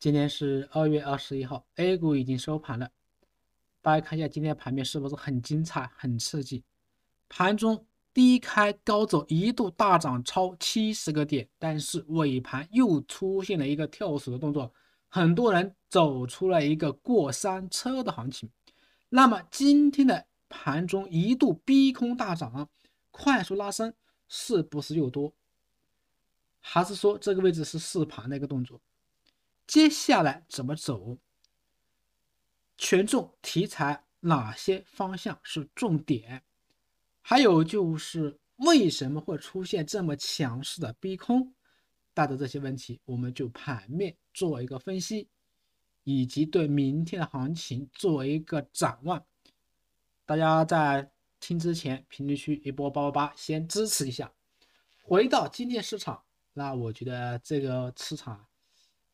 今天是二月二十一号，A 股已经收盘了。大家看一下今天盘面是不是很精彩、很刺激？盘中低开高走，一度大涨超七十个点，但是尾盘又出现了一个跳水的动作，很多人走出了一个过山车的行情。那么今天的盘中一度逼空大涨，快速拉升，是不是又多？还是说这个位置是试盘的一个动作？接下来怎么走？权重题材哪些方向是重点？还有就是为什么会出现这么强势的逼空？大的这些问题，我们就盘面做一个分析，以及对明天的行情做一个展望。大家在听之前，评论区一波八八八，先支持一下。回到今天市场，那我觉得这个市场。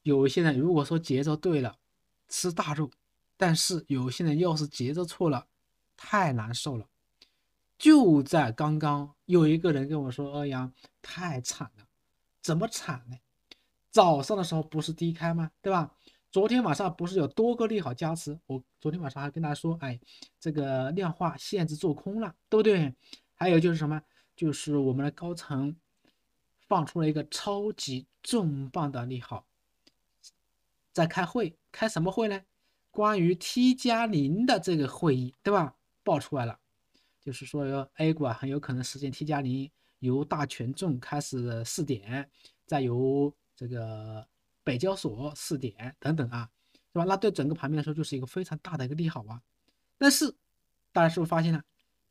有些人如果说节奏对了，吃大肉；但是有些人要是节奏错了，太难受了。就在刚刚，有一个人跟我说：“欧阳，太惨了！怎么惨呢？早上的时候不是低开吗？对吧？昨天晚上不是有多个利好加持？我昨天晚上还跟大家说，哎，这个量化限制做空了，对不对？还有就是什么？就是我们的高层放出了一个超级重磅的利好。”在开会，开什么会呢？关于 T 加零的这个会议，对吧？爆出来了，就是说，A 股啊，很有可能实现 T 加零，由大权重开始试点，再由这个北交所试点等等啊，是吧？那对整个盘面来说，就是一个非常大的一个利好啊。但是，大家是不是发现了，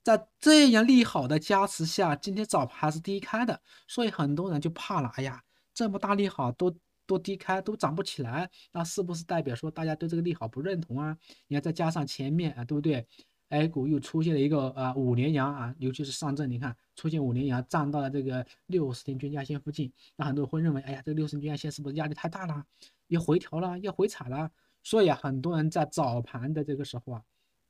在这样利好的加持下，今天早盘是低开的，所以很多人就怕了，哎呀，这么大利好都。都低开都涨不起来，那是不是代表说大家对这个利好不认同啊？你看再加上前面啊，对不对？A 股又出现了一个啊五连阳啊，尤其是上证，你看出现五连阳，站到了这个六十天均价线附近，那很多人会认为，哎呀，这个六十天均价线是不是压力太大了？要回调了，要回踩了。所以啊，很多人在早盘的这个时候啊，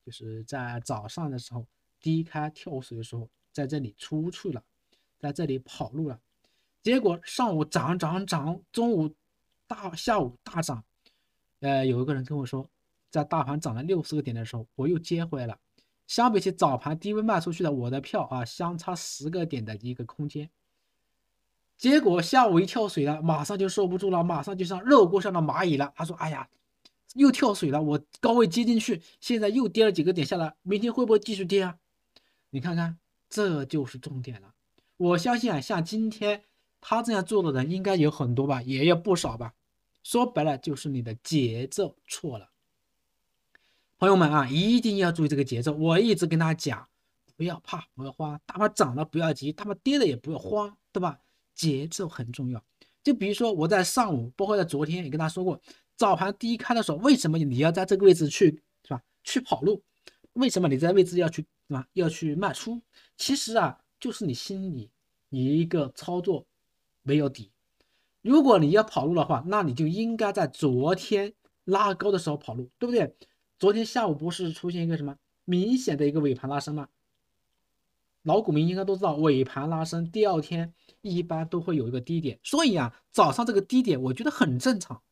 就是在早上的时候低开跳水的时候，在这里出去了，在这里跑路了。结果上午涨涨涨，中午。大下午大涨，呃，有一个人跟我说，在大盘涨了六十个点的时候，我又接回来了。相比起早盘低位卖出去的我的票啊，相差十个点的一个空间。结果下午一跳水了，马上就受不住了，马上就像热锅上的蚂蚁了。他说：“哎呀，又跳水了，我高位接进去，现在又跌了几个点下来，明天会不会继续跌啊？”你看看，这就是重点了。我相信啊，像今天他这样做的人应该有很多吧，也有不少吧。说白了就是你的节奏错了，朋友们啊，一定要注意这个节奏。我一直跟大家讲，不要怕不要慌，大盘涨了不要急，大盘跌了也不要慌，对吧？节奏很重要。就比如说我在上午，包括在昨天也跟他说过，早盘低开的时候，为什么你要在这个位置去是吧？去跑路？为什么你在位置要去是吧？要去卖出？其实啊，就是你心里你一个操作没有底。如果你要跑路的话，那你就应该在昨天拉高的时候跑路，对不对？昨天下午不是出现一个什么明显的一个尾盘拉升吗？老股民应该都知道，尾盘拉升第二天一般都会有一个低点，所以啊，早上这个低点我觉得很正常。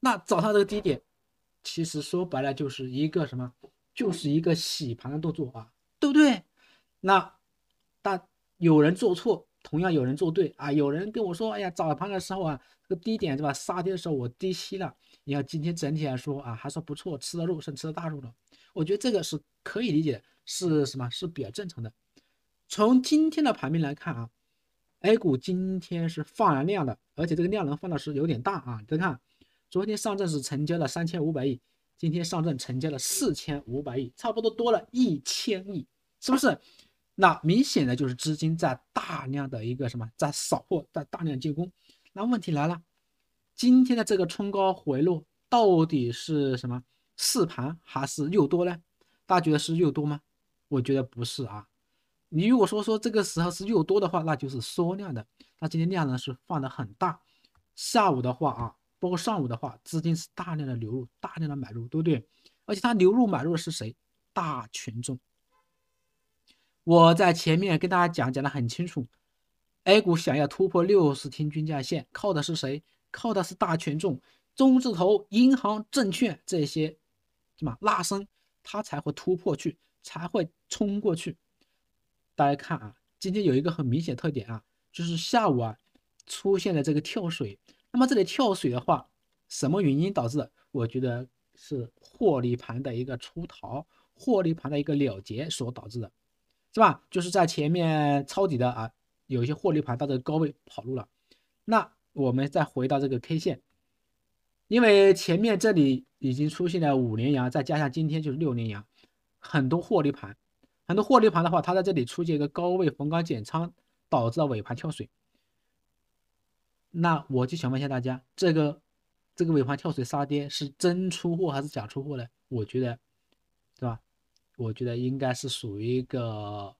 那早上这个低点，其实说白了就是一个什么，就是一个洗盘的动作啊，对不对？那但有人做错。同样有人做对啊，有人跟我说，哎呀，早盘的时候啊，这个低点对吧？杀跌的时候我低吸了。你看今天整体来说啊，还算不错，吃了肉，是吃了大肉的。我觉得这个是可以理解，是什么是比较正常的。从今天的盘面来看啊，A 股今天是放量的，而且这个量能放的是有点大啊。再看，昨天上证是成交了三千五百亿，今天上证成交了四千五百亿，差不多多了一千亿，是不是？那明显的就是资金在大量的一个什么，在扫货，在大量进攻。那问题来了，今天的这个冲高回落到底是什么？四盘还是诱多呢？大家觉得是诱多吗？我觉得不是啊。你如果说说这个时候是诱多的话，那就是缩量的。那今天量呢是放的很大，下午的话啊，包括上午的话，资金是大量的流入，大量的买入，对不对？而且它流入买入的是谁？大群众。我在前面跟大家讲讲的很清楚，A 股想要突破六十天均价线，靠的是谁？靠的是大权重、中字头、银行、证券这些，什么拉升它才会突破去，才会冲过去。大家看啊，今天有一个很明显特点啊，就是下午啊出现了这个跳水。那么这里跳水的话，什么原因导致的？我觉得是获利盘的一个出逃，获利盘的一个了结所导致的。是吧？就是在前面抄底的啊，有一些获利盘到这个高位跑路了。那我们再回到这个 K 线，因为前面这里已经出现了五连阳，再加上今天就是六连阳，很多获利盘，很多获利盘的话，它在这里出现一个高位逢高减仓，导致了尾盘跳水。那我就想问一下大家，这个这个尾盘跳水杀跌是真出货还是假出货呢？我觉得。我觉得应该是属于一个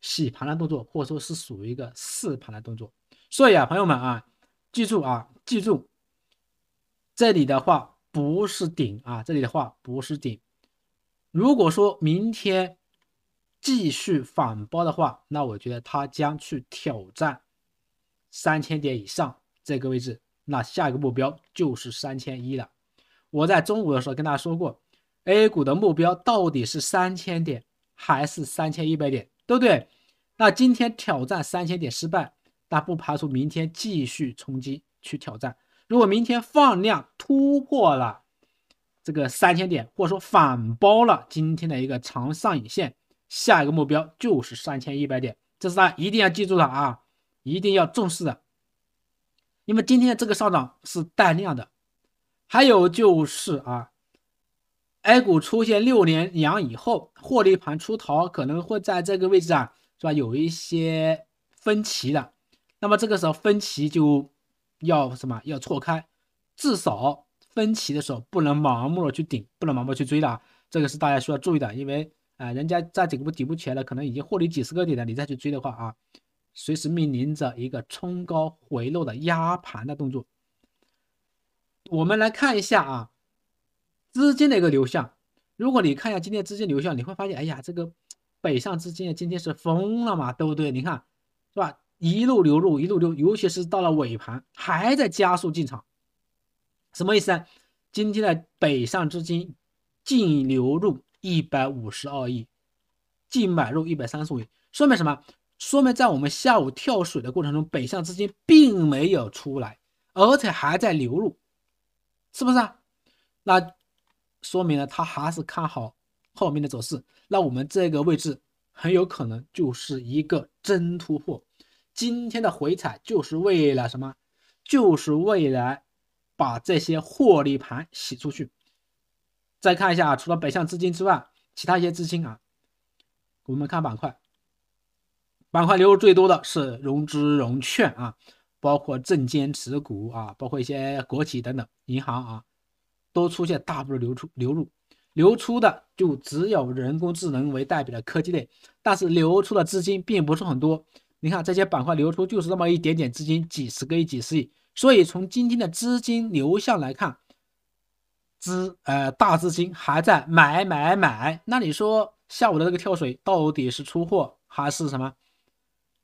洗盘的动作，或者说是属于一个试盘的动作。所以啊，朋友们啊，记住啊，记住，这里的话不是顶啊，这里的话不是顶。如果说明天继续反包的话，那我觉得它将去挑战三千点以上这个位置，那下一个目标就是三千一了。我在中午的时候跟大家说过。A 股的目标到底是三千点还是三千一百点，对不对？那今天挑战三千点失败，那不排除明天继续冲击去挑战。如果明天放量突破了这个三千点，或者说反包了今天的一个长上影线，下一个目标就是三千一百点，这是大家一定要记住了啊，一定要重视的。因为今天这个上涨是带量的，还有就是啊。A 股出现六连阳以后，获利盘出逃可能会在这个位置啊，是吧？有一些分歧的，那么这个时候分歧就要什么？要错开，至少分歧的时候不能盲目的去顶，不能盲目去追了啊！这个是大家需要注意的，因为啊，人家在底部底部起来了，可能已经获利几十个点了，你再去追的话啊，随时面临着一个冲高回落的压盘的动作。我们来看一下啊。资金的一个流向，如果你看一下今天资金流向，你会发现，哎呀，这个北上资金今天是疯了嘛，对不对？你看，是吧？一路流入，一路流，尤其是到了尾盘，还在加速进场，什么意思？今天的北上资金净流入一百五十二亿，净买入一百三十亿，说明什么？说明在我们下午跳水的过程中，北上资金并没有出来，而且还在流入，是不是啊？那？说明了他还是看好后面的走势，那我们这个位置很有可能就是一个真突破。今天的回踩就是为了什么？就是为了把这些获利盘洗出去。再看一下，除了北向资金之外，其他一些资金啊，我们看板块，板块流入最多的是融资融券啊，包括证监持股啊，包括一些国企等等，银行啊。都出现大幅流出流入，流出的就只有人工智能为代表的科技类，但是流出的资金并不是很多。你看这些板块流出就是那么一点点资金，几十个亿、几十亿。所以从今天的资金流向来看，资呃大资金还在买买买。那你说下午的这个跳水到底是出货还是什么？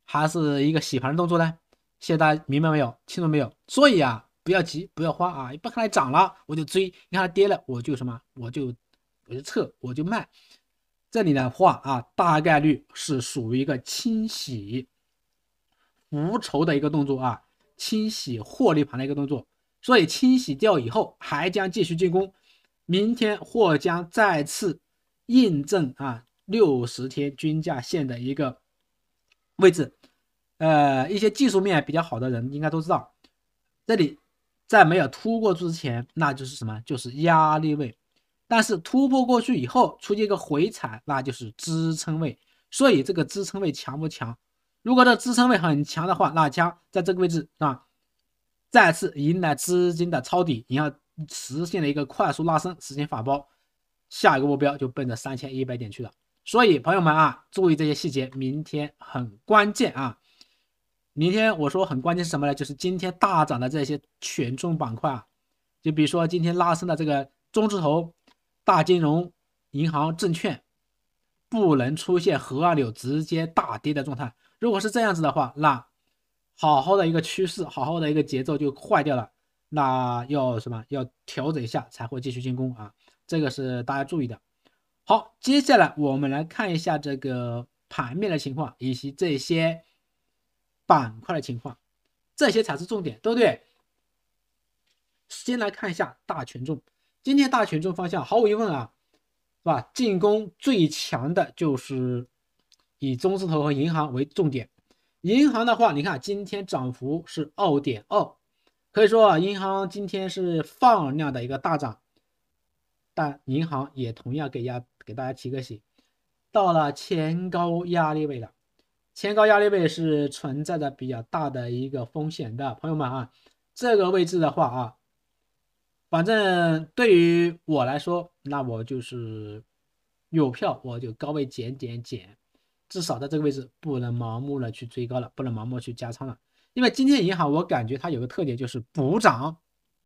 还是一个洗盘的动作呢？现在大家明白没有？清楚没有？所以啊。不要急，不要慌啊！你不看它涨了，我就追；你看它跌了，我就什么？我就我就撤，我就卖。这里的话啊，大概率是属于一个清洗无筹的一个动作啊，清洗获利盘的一个动作。所以清洗掉以后，还将继续进攻，明天或将再次印证啊六十天均价线的一个位置。呃，一些技术面比较好的人应该都知道，这里。在没有突破之前，那就是什么？就是压力位。但是突破过去以后，出现一个回踩，那就是支撑位。所以这个支撑位强不强？如果这支撑位很强的话，那将在这个位置啊，再次迎来资金的抄底，你要实现了一个快速拉升，实现反包，下一个目标就奔着三千一百点去了。所以朋友们啊，注意这些细节，明天很关键啊。明天我说很关键是什么呢？就是今天大涨的这些权重板块啊，就比如说今天拉升的这个中字头、大金融、银行、证券，不能出现何二柳直接大跌的状态。如果是这样子的话，那好好的一个趋势、好好的一个节奏就坏掉了。那要什么？要调整一下才会继续进攻啊！这个是大家注意的。好，接下来我们来看一下这个盘面的情况以及这些。板块的情况，这些才是重点，对不对？先来看一下大权重，今天大权重方向毫无疑问啊，是吧？进攻最强的就是以中字头和银行为重点。银行的话，你看今天涨幅是二点二，可以说啊，银行今天是放量的一个大涨，但银行也同样给压给大家提个醒，到了前高压力位了。前高压力位是存在着比较大的一个风险的，朋友们啊，这个位置的话啊，反正对于我来说，那我就是有票我就高位减减减，至少在这个位置不能盲目的去追高了，不能盲目去加仓了，因为今天银行我感觉它有个特点就是补涨，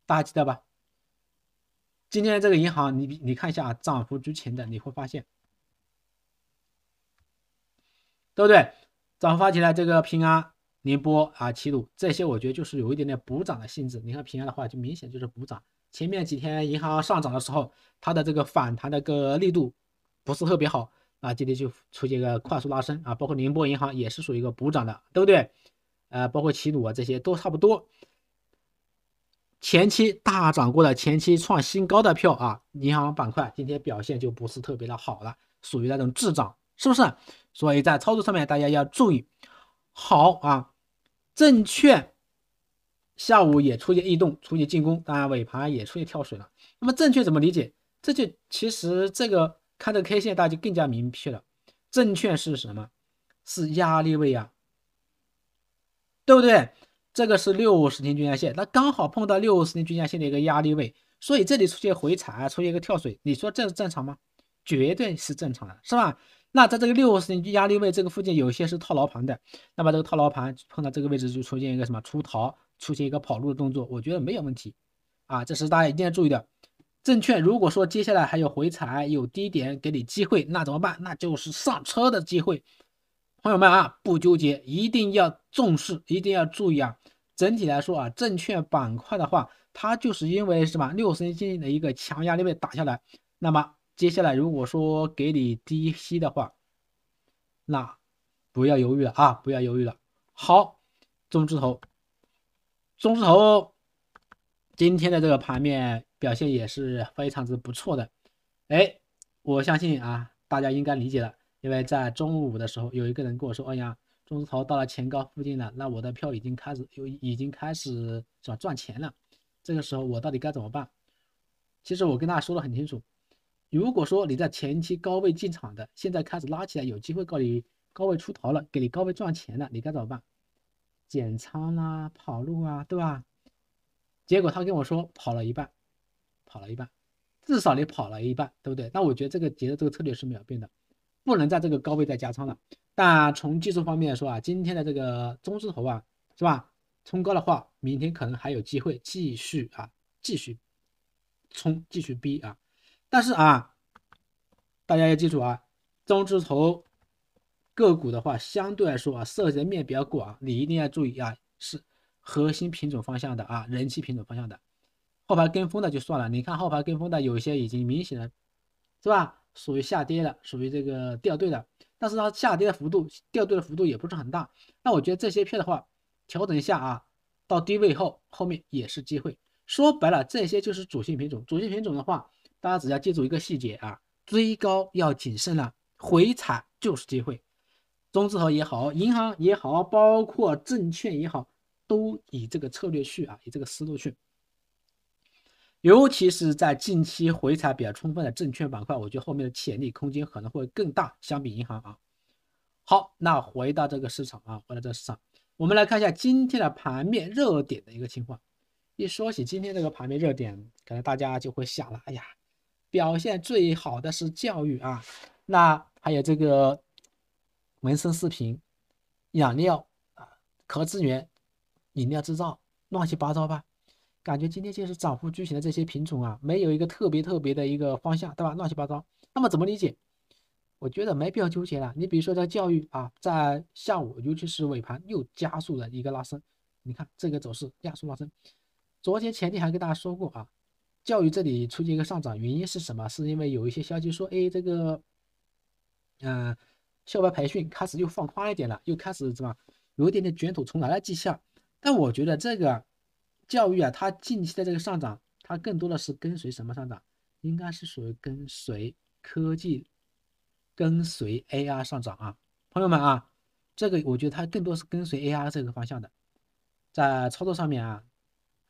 大家记得吧？今天这个银行你你看一下涨幅之前的你会发现，对不对？涨发起来，这个平安、宁波啊、齐鲁这些，我觉得就是有一点点补涨的性质。你看平安的话，就明显就是补涨。前面几天银行上涨的时候，它的这个反弹的个力度不是特别好啊，今天就出现一个快速拉升啊。包括宁波银行也是属于一个补涨的，对不对？呃，包括齐鲁啊这些都差不多。前期大涨过的、前期创新高的票啊，银行板块今天表现就不是特别的好了，属于那种滞涨。是不是？所以在操作上面，大家要注意。好啊，证券下午也出现异动，出现进攻，当然尾盘也出现跳水了。那么证券怎么理解？这就其实这个看这个 K 线，大家就更加明确了。证券是什么？是压力位呀，对不对？这个是六十天均线，那刚好碰到六十天均线线的一个压力位，所以这里出现回踩，出现一个跳水，你说这是正常吗？绝对是正常的，是吧？那在这个六十年压力位这个附近有些是套牢盘的，那么这个套牢盘碰到这个位置就出现一个什么出逃，出现一个跑路的动作，我觉得没有问题，啊，这是大家一定要注意的。证券如果说接下来还有回踩，有低点给你机会，那怎么办？那就是上车的机会。朋友们啊，不纠结，一定要重视，一定要注意啊。整体来说啊，证券板块的话，它就是因为什么六年经近的一个强压力位打下来，那么。接下来如果说给你低吸的话，那不要犹豫了啊，不要犹豫了。好，中字头，中字头今天的这个盘面表现也是非常之不错的。哎，我相信啊，大家应该理解了，因为在中午的时候有一个人跟我说，哎呀，中字头到了前高附近了，那我的票已经开始有已经开始是吧赚钱了？这个时候我到底该怎么办？其实我跟大家说的很清楚。如果说你在前期高位进场的，现在开始拉起来，有机会告你高位出逃了，给你高位赚钱了，你该怎么办？减仓啊，跑路啊，对吧？结果他跟我说跑了一半，跑了一半，至少你跑了一半，对不对？那我觉得这个节的这个策略是没有变的，不能在这个高位再加仓了。但从技术方面来说啊，今天的这个中字头啊，是吧？冲高的话，明天可能还有机会继续啊，继续冲，继续逼啊。但是啊，大家要记住啊，中字头个股的话，相对来说啊，涉及的面比较广，你一定要注意啊，是核心品种方向的啊，人气品种方向的，后排跟风的就算了。你看后排跟风的有一些已经明显的，是吧，属于下跌的，属于这个掉队的。但是它下跌的幅度，掉队的幅度也不是很大。那我觉得这些票的话，调整一下啊，到低位后后面也是机会。说白了，这些就是主线品种，主线品种的话。大家只要记住一个细节啊，追高要谨慎了，回踩就是机会。中字头也好，银行也好，包括证券也好，都以这个策略去啊，以这个思路去。尤其是在近期回踩比较充分的证券板块，我觉得后面的潜力空间可能会更大，相比银行啊。好，那回到这个市场啊，回到这个市场，我们来看一下今天的盘面热点的一个情况。一说起今天这个盘面热点，可能大家就会想了，哎呀。表现最好的是教育啊，那还有这个纹身视频、染料啊、壳资源、饮料制造，乱七八糟吧？感觉今天就是涨幅居前的这些品种啊，没有一个特别特别的一个方向，对吧？乱七八糟。那么怎么理解？我觉得没必要纠结了。你比如说在教育啊，在下午尤其是尾盘又加速了一个拉升，你看这个走势加速拉升。昨天、前天还跟大家说过啊。教育这里出现一个上涨，原因是什么？是因为有一些消息说，哎，这个，嗯，校外培训开始又放宽一点了，又开始什么，有一点点卷土重来的迹象。但我觉得这个教育啊，它近期的这个上涨，它更多的是跟随什么上涨？应该是属于跟随科技，跟随 AR 上涨啊，朋友们啊，这个我觉得它更多是跟随 AR 这个方向的，在操作上面啊，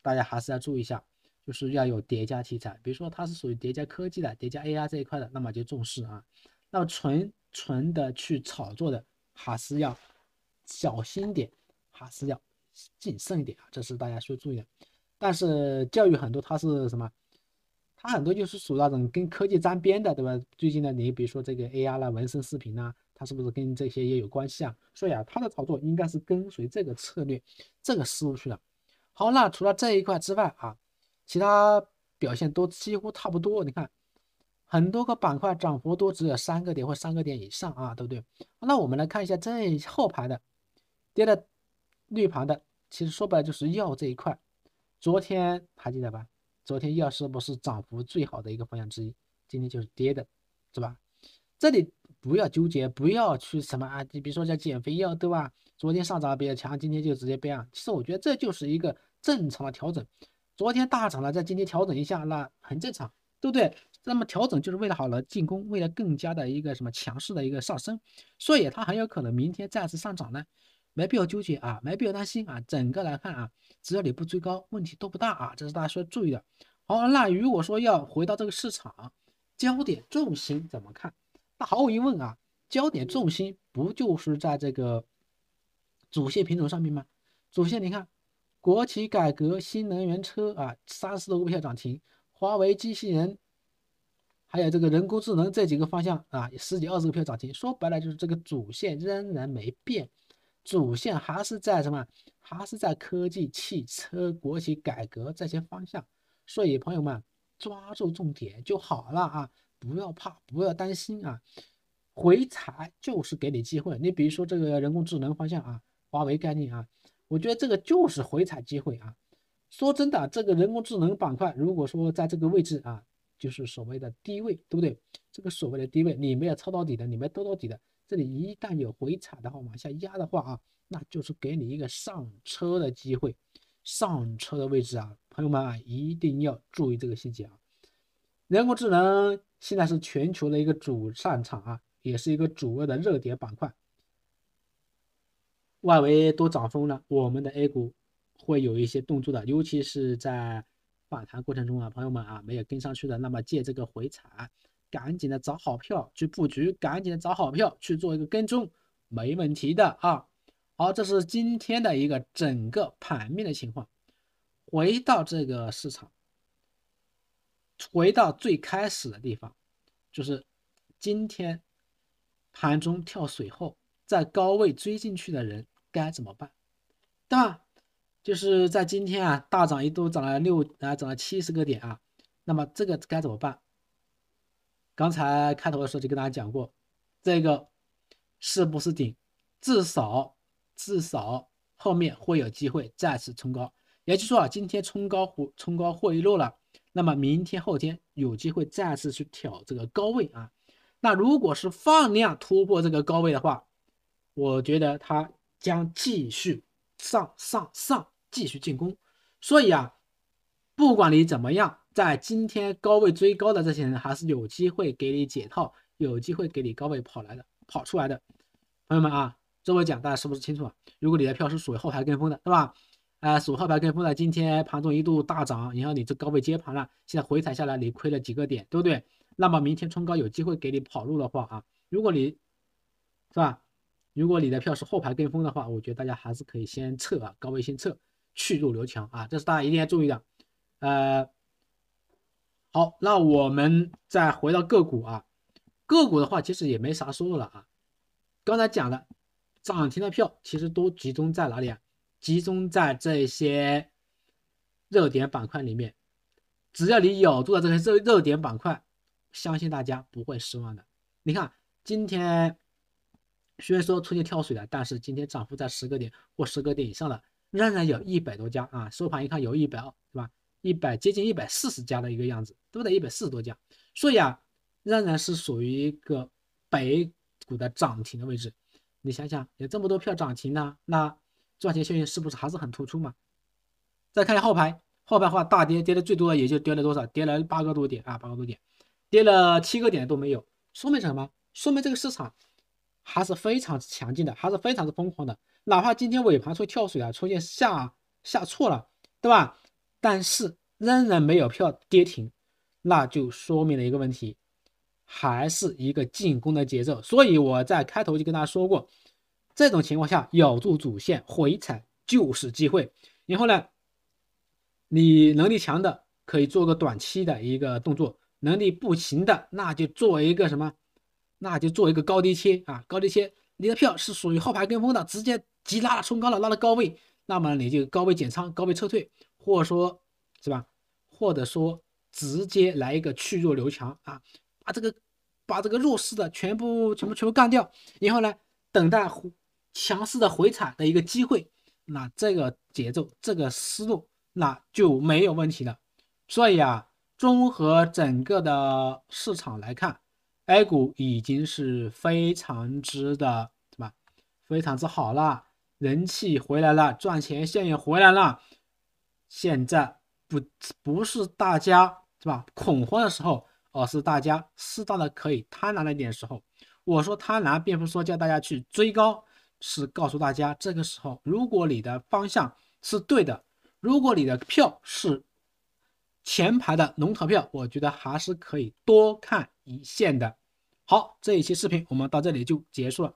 大家还是要注意一下。就是要有叠加题材，比如说它是属于叠加科技的、叠加 AI 这一块的，那么就重视啊。那么纯纯的去炒作的，还是要小心点，还是要谨慎一点啊，这是大家需要注意的。但是教育很多，它是什么？它很多就是属于那种跟科技沾边的，对吧？最近的你，比如说这个 AI 啦、纹身视频呐，它是不是跟这些也有关系啊？所以啊，它的炒作应该是跟随这个策略、这个思路去的。好，那除了这一块之外啊。其他表现都几乎差不多，你看，很多个板块涨幅都只有三个点或三个点以上啊，对不对？那我们来看一下这后排的，跌的绿盘的，其实说白了就是药这一块。昨天还记得吧？昨天药是不是涨幅最好的一个方向之一？今天就是跌的，是吧？这里不要纠结，不要去什么啊，你比如说像减肥药对吧？昨天上涨比较强，今天就直接变啊？其实我觉得这就是一个正常的调整。昨天大涨了，在今天调整一下，那很正常，对不对？那么调整就是为了好了进攻，为了更加的一个什么强势的一个上升，所以它很有可能明天再次上涨呢，没必要纠结啊，没必要担心啊。整个来看啊，只要你不追高，问题都不大啊，这是大家需要注意的。好，那如果说要回到这个市场，焦点重心怎么看？那毫无疑问啊，焦点重心不就是在这个主线品种上面吗？主线，你看。国企改革、新能源车啊，三十多个票涨停；华为机器人，还有这个人工智能这几个方向啊，十几二十个票涨停。说白了就是这个主线仍然没变，主线还是在什么？还是在科技、汽车、国企改革这些方向。所以朋友们抓住重点就好了啊，不要怕，不要担心啊。回踩就是给你机会，你比如说这个人工智能方向啊，华为概念啊。我觉得这个就是回踩机会啊！说真的，这个人工智能板块，如果说在这个位置啊，就是所谓的低位，对不对？这个所谓的低位，你没有抄到底的，你没兜到底的，这里一旦有回踩的话，往下压的话啊，那就是给你一个上车的机会。上车的位置啊，朋友们啊，一定要注意这个细节啊！人工智能现在是全球的一个主战场啊，也是一个主要的热点板块。外围都涨疯了，我们的 A 股会有一些动作的，尤其是在反弹过程中啊，朋友们啊，没有跟上去的，那么借这个回踩，赶紧的找好票去布局，赶紧的找好票去做一个跟踪，没问题的啊。好，这是今天的一个整个盘面的情况。回到这个市场，回到最开始的地方，就是今天盘中跳水后。在高位追进去的人该怎么办？对吧？就是在今天啊，大涨一度涨了六，啊，涨了七十个点啊。那么这个该怎么办？刚才开头的时候就跟大家讲过，这个是不是顶？至少至少后面会有机会再次冲高。也就是说啊，今天冲高冲高回落了，那么明天后天有机会再次去挑这个高位啊。那如果是放量突破这个高位的话，我觉得他将继续上上上，继续进攻。所以啊，不管你怎么样，在今天高位追高的这些人还是有机会给你解套，有机会给你高位跑来的跑出来的。朋友们啊，这位讲大家是不是清楚啊？如果你的票是属于后排跟风的，对吧？啊，属后排跟风的，今天盘中一度大涨，然后你这高位接盘了，现在回踩下来你亏了几个点，对不对？那么明天冲高有机会给你跑路的话啊，如果你是吧？如果你的票是后排跟风的话，我觉得大家还是可以先撤啊，高位先撤，去弱留强啊，这是大家一定要注意的。呃，好，那我们再回到个股啊，个股的话其实也没啥收入了啊。刚才讲了，涨停的票其实都集中在哪里啊？集中在这些热点板块里面。只要你咬住了这些热热点板块，相信大家不会失望的。你看今天。虽然说出现跳水了，但是今天涨幅在十个点或十个点以上的，仍然有一百多家啊！收盘一看，有一百二，对吧？一百接近一百四十家的一个样子，都在一百四十多家，所以啊，仍然是属于一个百股的涨停的位置。你想想，有这么多票涨停呢，那赚钱效应是不是还是很突出嘛？再看下后排，后排的话大跌跌的最多也就跌了多少？跌了八个多点啊，八个多点，跌了七个点都没有，说明什么？说明这个市场。还是非常强劲的，还是非常之疯狂的。哪怕今天尾盘出跳水啊，出现下下挫了，对吧？但是仍然没有票跌停，那就说明了一个问题，还是一个进攻的节奏。所以我在开头就跟大家说过，这种情况下咬住主线回踩就是机会。然后呢，你能力强的可以做个短期的一个动作，能力不行的那就做一个什么？那就做一个高低切啊，高低切，你的票是属于后排跟风的，直接急拉了，冲高了，拉到高位，那么你就高位减仓，高位撤退，或者说，是吧？或者说直接来一个去弱留强啊，把这个把这个弱势的全部全部全部干掉，然后呢，等待强势的回踩的一个机会，那这个节奏，这个思路，那就没有问题了。所以啊，综合整个的市场来看。A 股已经是非常之的，对吧？非常之好了，人气回来了，赚钱线也回来了。现在不不是大家是吧恐慌的时候，而是大家适当的可以贪婪了一点时候。我说贪婪，并不是说叫大家去追高，是告诉大家这个时候，如果你的方向是对的，如果你的票是前排的龙头票，我觉得还是可以多看。一线的，好，这一期视频我们到这里就结束了。